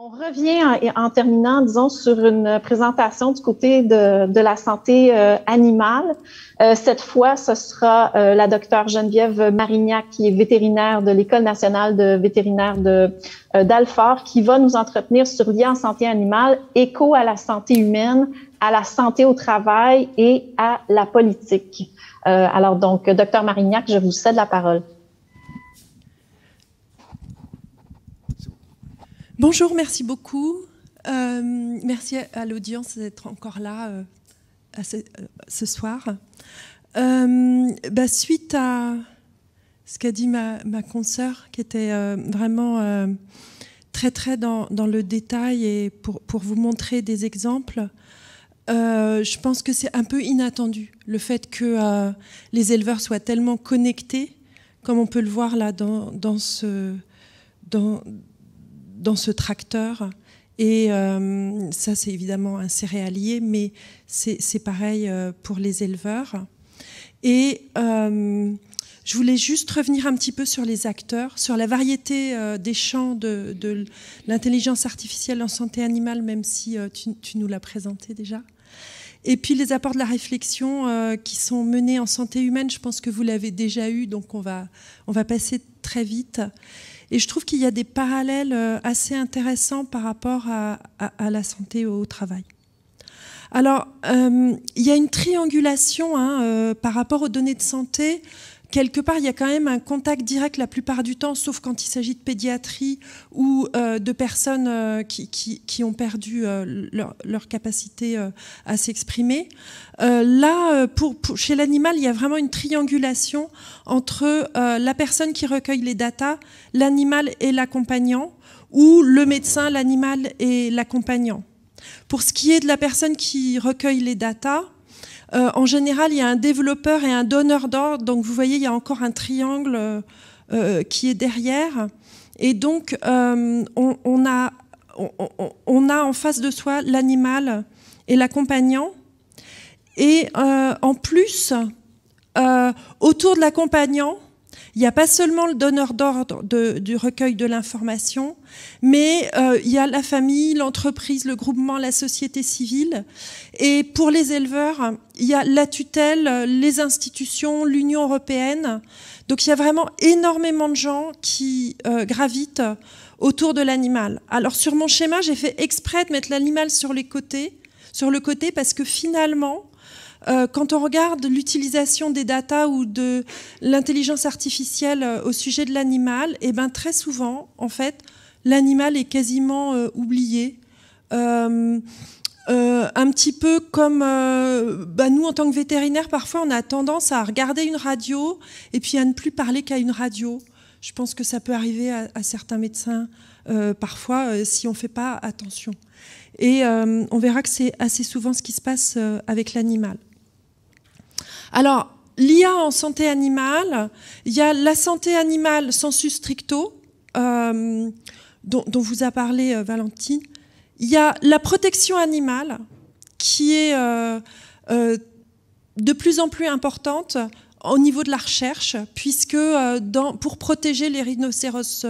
On revient en, terminant, disons, sur une présentation du côté de, la santé euh, animale. Euh, cette fois, ce sera euh, la docteure Geneviève Marignac, qui est vétérinaire de l'École nationale de vétérinaire de d'Alfort, qui va nous entretenir sur lien en santé animale, écho à la santé humaine, à la santé au travail et à la politique. alors donc, docteur Marignac, je vous cède la parole. Bonjour, merci beaucoup. Euh, merci à l'audience d'être encore là euh, euh, ce, soir. Bah, suite à ce qu'a dit ma, consoeur, qui était vraiment très très dans, le détail et pour, vous montrer des exemples, je pense que c'est un peu inattendu le fait que les éleveurs soient tellement connectés, comme on peut le voir là dans, dans ce... Dans, dans ce tracteur. Et euh, ça, c'est évidemment un céréalier, mais c'est pareil euh, pour les éleveurs. Et euh, je voulais juste revenir un petit peu sur les acteurs, sur la variété des champs de, l'intelligence artificielle en santé animale, même si tu, nous l'as présenté déjà. Et puis les apports de la réflexion qui sont menés en santé humaine, je pense que vous l'avez déjà eu, donc on va, on va passer très vite. Et je trouve qu'il y a des parallèles euh, assez intéressants par rapport à, la santé au travail. Alors, euh, il y a une triangulation hein, euh, par rapport aux données de santé quelque part, il y a quand même un contact direct la plupart du temps, sauf quand il s'agit de pédiatrie ou euh, de personnes euh, qui, qui, qui, ont perdu euh, leur, leur, capacité à s'exprimer. là, pour, chez l'animal, il y a vraiment une triangulation entre la personne qui recueille les datas, l'animal et l'accompagnant, ou le médecin, l'animal et l'accompagnant. Pour ce qui est de la personne qui recueille les datas, euh, en général, il y a un développeur et un donneur d'ordre. Donc, vous voyez, il y a encore un triangle euh, euh, qui est derrière. Et donc, on, a, on, a en face de soi l'animal et l'accompagnant. Et en plus, autour de l'accompagnant, il n'y a pas seulement le donneur d'ordre du recueil de l'information, mais euh, il y a la famille, l'entreprise, le groupement, la société civile. Et pour les éleveurs, il y a la tutelle, les institutions, l'Union européenne. Donc il y a vraiment énormément de gens qui euh, gravitent autour de l'animal. Alors sur mon schéma, j'ai fait exprès de mettre l'animal sur les côtés, sur le côté parce que finalement, euh, quand on regarde l'utilisation des data ou de l'intelligence artificielle euh, au sujet de l'animal, et eh ben très souvent, en fait, l'animal est quasiment euh, oublié. un petit peu comme bah, nous en tant que vétérinaires, parfois on a tendance à regarder une radio et puis à ne plus parler qu'à une radio. Je pense que ça peut arriver à, certains médecins parfois si on ne fait pas attention. Et on verra que c'est assez souvent ce qui se passe avec l'animal. Alors, l'IA en santé animale, il y a la santé animale sensus stricto, euh, dont, dont, vous a parlé euh, Valentine. Il y a la protection animale, qui est euh, euh, de plus en plus importante au niveau de la recherche, puisque euh, dans, pour protéger les rhinocéros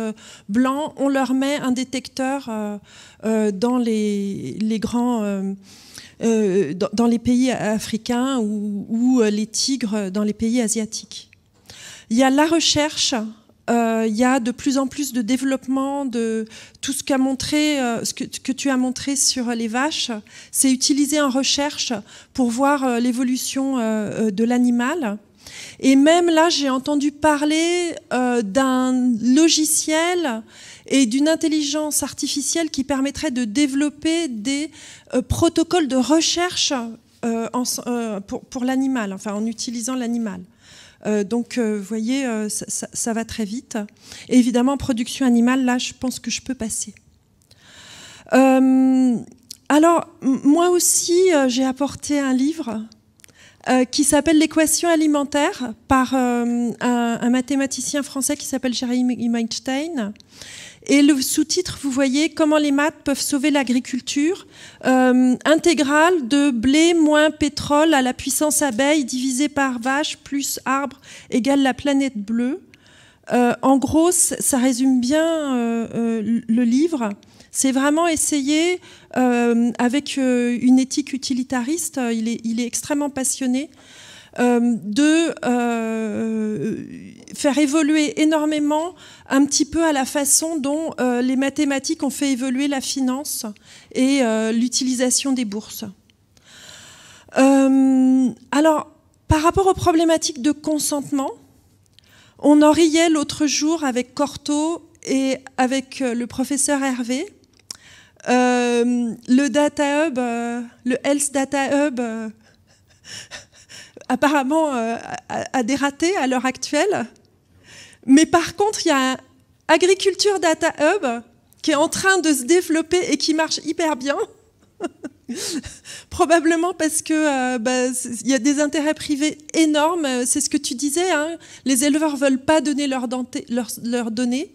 blancs, on leur met un détecteur dans les, les grands euh, dans, les pays africains ou, ou, euh, les tigres dans les pays asiatiques. Il y a la recherche. Euh, il y a de plus en plus de développement de tout ce qu'a montré, euh, ce que, que, tu as montré sur les vaches. C'est utilisé en recherche pour voir l'évolution de l'animal. Et même là, j'ai entendu parler euh, d'un logiciel et d'une intelligence artificielle qui permettrait de développer des euh, protocoles de recherche euh, euh pour, l'animal, enfin en utilisant l'animal. donc, vous voyez, ça, va très vite. évidemment, production animale, là, je pense que je peux passer. alors, moi aussi, j'ai apporté un livre euh, qui s'appelle l'équation alimentaire par euh, un, mathématicien français qui s'appelle Jeremy Einstein. Et le sous-titre, vous voyez comment les maths peuvent sauver l'agriculture. Euh, intégrale de blé moins pétrole à la puissance abeille divisé par vache plus arbre égale la planète bleue. Euh, en gros, ça résume bien euh, euh, le livre. C'est vraiment essayer, avec une éthique utilitariste, il est extrêmement passionné, de faire évoluer énormément, un petit peu à la façon dont les mathématiques ont fait évoluer la finance et l'utilisation des bourses. alors, par rapport aux problématiques de consentement, on en riait l'autre jour avec Corto et avec euh, le professeur Hervé. Euh, le Data Hub, euh, le Health Data Hub, apparemment a, dératé à l'heure actuelle. Mais par contre, il y a Agriculture Data Hub qui est en train de se développer et qui marche hyper bien. Probablement parce que euh, bah, y a des intérêts privés énormes. Euh, c'est ce que tu disais. Hein. Les éleveurs veulent pas donner leurs leur, données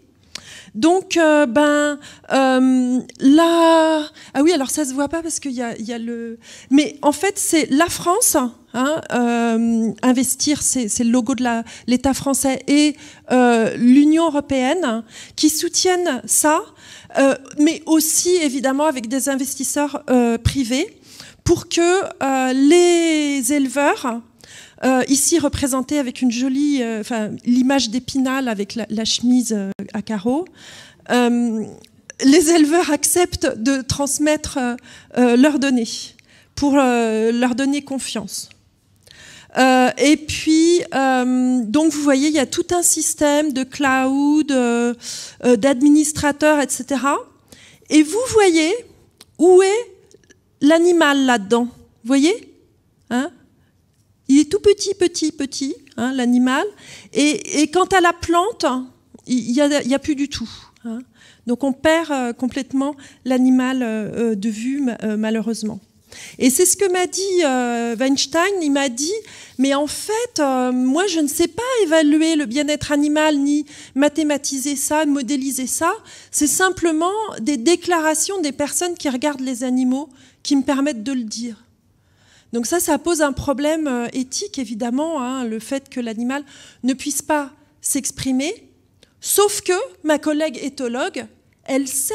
donc, euh, ben, euh, là. Ah oui, alors ça se voit pas parce qu'il y a, y a, le. Mais en fait, c'est la France. Hein, euh, investir, c'est le logo de l'État français et l'Union européenne qui soutiennent ça, mais aussi évidemment avec des investisseurs privés pour que les éleveurs euh, ici représenté avec une jolie, euh, enfin l'image d'Épinal avec la, chemise euh, à carreaux. les éleveurs acceptent de transmettre leurs données pour leur donner confiance. et puis, donc vous voyez, il y a tout un système de cloud, d'administrateurs, etc. Et vous voyez où est l'animal là-dedans. Vous voyez hein il est tout petit, petit, petit, hein, l'animal. Et, quant à la plante, il n'y a, plus du tout. Hein. Donc on perd euh, complètement l'animal euh, euh, de vue, malheureusement. Et c'est ce que m'a dit Weinstein. Il m'a dit, mais en fait, moi, je ne sais pas évaluer le bien-être animal, ni mathématiser ça, modéliser ça. C'est simplement des déclarations des personnes qui regardent les animaux qui me permettent de le dire. Donc ça, ça pose un problème euh, éthique, évidemment, hein, le fait que l'animal ne puisse pas s'exprimer, sauf que ma collègue éthologue, elle sait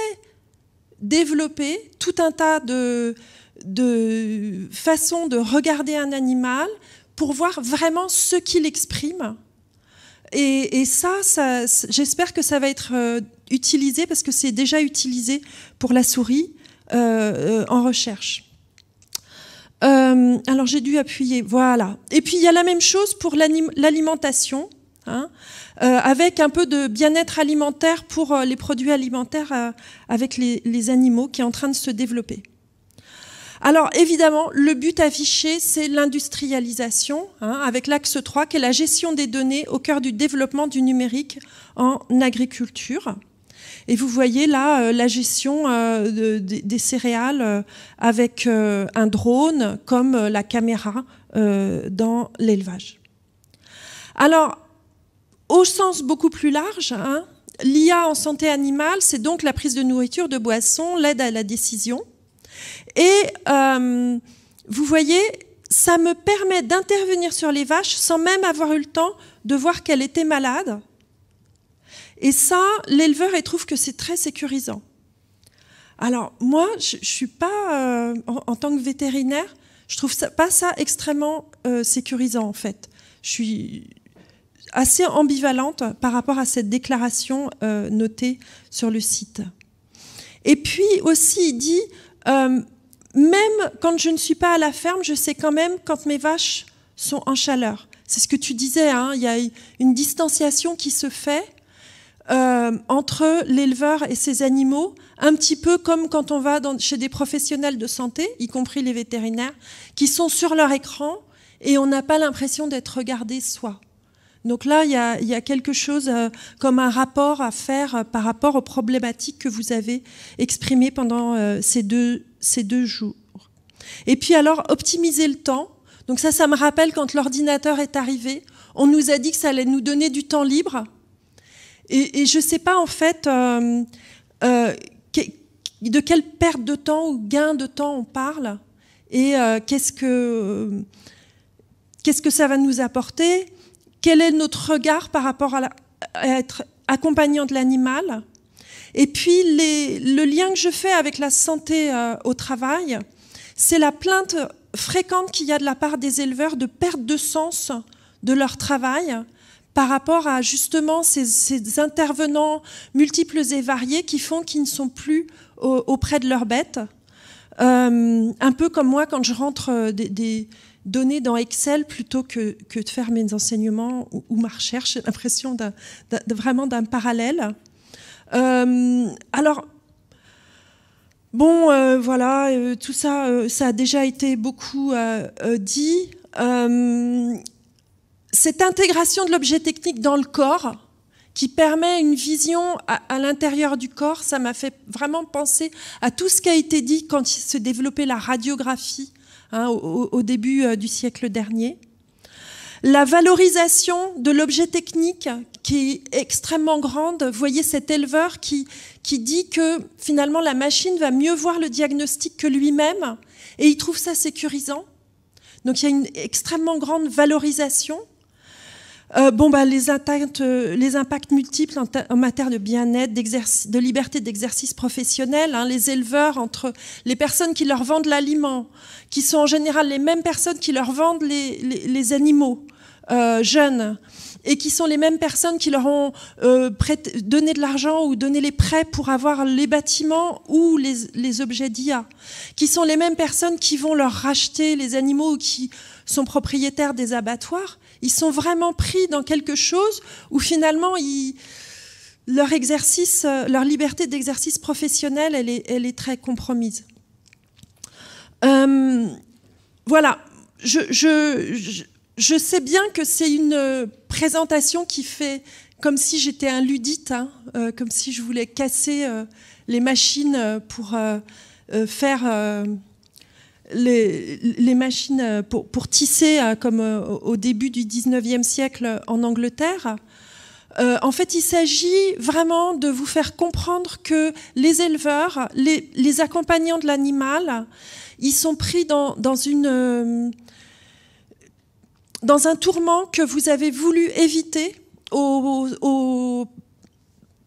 développer tout un tas de, façons de regarder un animal pour voir vraiment ce qu'il exprime. Et, ça, j'espère que ça va être euh, utilisé parce que c'est déjà utilisé pour la souris euh, en recherche. Euh, alors j'ai dû appuyer, voilà. Et puis il y a la même chose pour l'alimentation, hein, euh, avec un peu de bien-être alimentaire pour euh, les produits alimentaires avec les, animaux qui est en train de se développer. Alors évidemment, le but affiché, c'est l'industrialisation, hein, avec l'axe 3, qui est la gestion des données au cœur du développement du numérique en agriculture. Et vous voyez là euh, la gestion euh, des céréales euh, avec un drone comme la caméra dans l'élevage. Alors, au sens beaucoup plus large, hein, l'IA en santé animale, c'est donc la prise de nourriture, de boissons, l'aide à la décision. Et vous voyez, ça me permet d'intervenir sur les vaches sans même avoir eu le temps de voir qu'elle était malade et ça, l'éleveur, il trouve que c'est très sécurisant. Alors moi, je, ne suis pas, euh, en, tant que vétérinaire, je trouve pas ça extrêmement euh, sécurisant en fait. Je suis assez ambivalente par rapport à cette déclaration euh, notée sur le site. Et puis aussi, il dit, même quand je ne suis pas à la ferme, je sais quand même quand mes vaches sont en chaleur. C'est ce que tu disais, hein, il y a une distanciation qui se fait euh, entre l'éleveur et ses animaux, un petit peu comme quand on va chez des professionnels de santé, y compris les vétérinaires, qui sont sur leur écran et on n'a pas l'impression d'être regardé soi. Donc là, il y a, quelque chose euh, comme un rapport à faire euh, par rapport aux problématiques que vous avez exprimées pendant ces, deux, ces deux jours. Et puis alors, optimiser le temps. Donc ça, ça me rappelle quand l'ordinateur est arrivé, on nous a dit que ça allait nous donner du temps libre. Et, je ne sais pas en fait euh, euh, de quelle perte de temps ou gain de temps on parle et euh, qu'est-ce que ça va nous apporter Quel est notre regard par rapport à, être accompagnant de l'animal Et puis le lien que je fais avec la santé au travail, c'est la plainte fréquente qu'il y a de la part des éleveurs de perte de sens de leur travail par rapport à justement ces, intervenants multiples et variés qui font qu'ils ne sont plus auprès de leur bête. Euh, un peu comme moi quand je rentre euh, des, données dans Excel plutôt que, de faire mes enseignements ou, ma recherche. J'ai l'impression vraiment d'un parallèle. Euh, alors, bon, voilà, tout ça, ça a déjà été beaucoup dit cette intégration de l'objet technique dans le corps, qui permet une vision à, l'intérieur du corps, ça m'a fait vraiment penser à tout ce qui a été dit quand il se développait la radiographie hein, au, début euh, du siècle dernier. La valorisation de l'objet technique qui est extrêmement grande. Vous voyez cet éleveur qui, qui dit que finalement la machine va mieux voir le diagnostic que lui-même et il trouve ça sécurisant. Donc il y a une extrêmement grande valorisation. Euh, bon, bah, les, atteintes, euh, les impacts multiples en, matière de bien-être, de liberté d'exercice professionnel, hein, les éleveurs entre les personnes qui leur vendent l'aliment, qui sont en général les mêmes personnes qui leur vendent les, animaux euh, jeunes et qui sont les mêmes personnes qui leur ont euh, donné de l'argent ou donné les prêts pour avoir les bâtiments ou les, les objets d'IA, qui sont les mêmes personnes qui vont leur racheter les animaux ou qui sont propriétaires des abattoirs, ils sont vraiment pris dans quelque chose où finalement leur exercice, euh, leur liberté d'exercice professionnel, elle est, très compromise. Euh, voilà, je, sais bien que c'est une présentation qui fait comme si j'étais un ludite, hein, euh, comme si je voulais casser les machines pour faire les, machines pour, tisser, euh, comme euh, au début du 19e siècle en Angleterre. Euh, en fait, il s'agit vraiment de vous faire comprendre que les éleveurs, les, accompagnants de l'animal, ils sont pris dans, une... dans un tourment que vous avez voulu éviter aux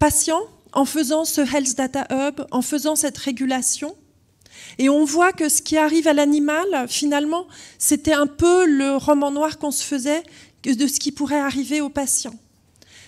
patients en faisant ce Health Data Hub, en faisant cette régulation. Et on voit que ce qui arrive à l'animal, finalement, c'était un peu le roman noir qu'on se faisait de ce qui pourrait arriver au patient.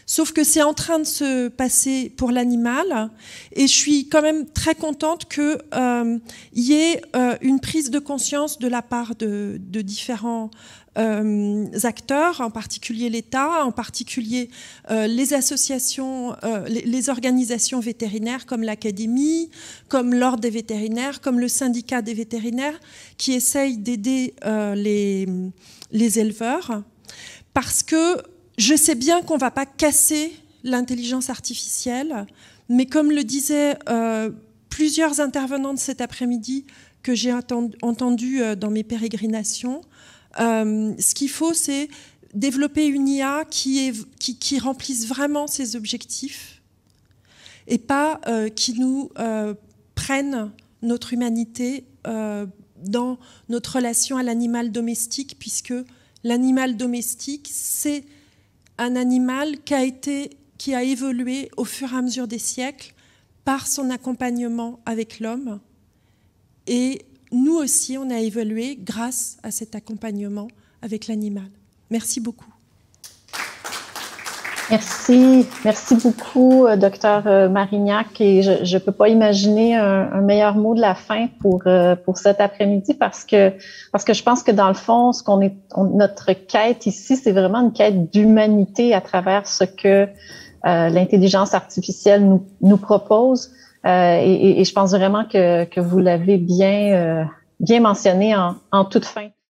Sauf que c'est en train de se passer pour l'animal. Et je suis quand même très contente qu'il euh, y ait euh, une prise de conscience de la part de différents euh, acteurs, en particulier l'État, en particulier euh, les associations, euh, les, organisations vétérinaires comme l'Académie, comme l'Ordre des vétérinaires, comme le syndicat des vétérinaires, qui essayent d'aider euh, les, éleveurs, parce que je sais bien qu'on ne va pas casser l'intelligence artificielle, mais comme le disaient plusieurs intervenantes cet après-midi que j'ai entendu dans mes pérégrinations, euh, ce qu'il faut, c'est développer une IA qui, est, qui, remplisse vraiment ses objectifs et pas euh, qui nous euh, prenne notre humanité dans notre relation à l'animal domestique, puisque l'animal domestique, c'est un animal qui a, été, qui a évolué au fur et à mesure des siècles par son accompagnement avec l'homme. Et nous aussi, on a évolué grâce à cet accompagnement avec l'animal. Merci beaucoup. Merci, merci beaucoup, euh, docteur euh, Marignac. Et je ne peux pas imaginer un, meilleur mot de la fin pour euh, cet après-midi parce que je pense que dans le fond, qu'on est, notre quête ici, c'est vraiment une quête d'humanité à travers ce que l'intelligence artificielle nous propose. Euh, et, je pense vraiment que, vous l'avez bien, euh, bien mentionné en, en toute fin.